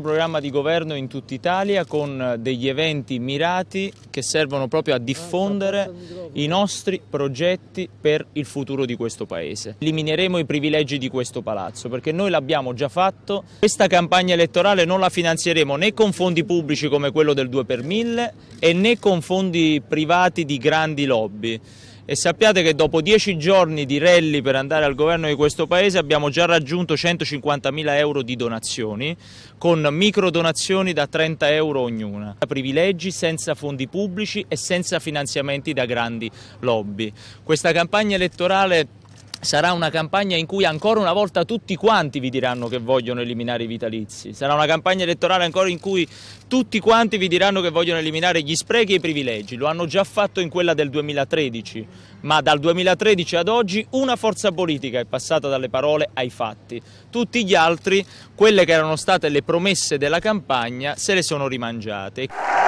programma di governo in tutta Italia con degli eventi mirati che servono proprio a diffondere i nostri progetti per il futuro di questo Paese. Elimineremo i privilegi di questo palazzo perché noi l'abbiamo già fatto, questa campagna elettorale non la finanzieremo né con fondi pubblici come quello del 2 per 1000 e né con fondi privati di grandi lobby e sappiate che dopo dieci giorni di rally per andare al governo di questo paese abbiamo già raggiunto 150.000 euro di donazioni con micro donazioni da 30 euro ognuna, privilegi senza fondi pubblici e senza finanziamenti da grandi lobby. Questa campagna elettorale sarà una campagna in cui ancora una volta tutti quanti vi diranno che vogliono eliminare i vitalizi, sarà una campagna elettorale ancora in cui tutti quanti vi diranno che vogliono eliminare gli sprechi e i privilegi, lo hanno già fatto in quella del 2013, ma dal 2013 ad oggi una forza politica è passata dalle parole ai fatti, tutti gli altri, quelle che erano state le promesse della campagna, se le sono rimangiate.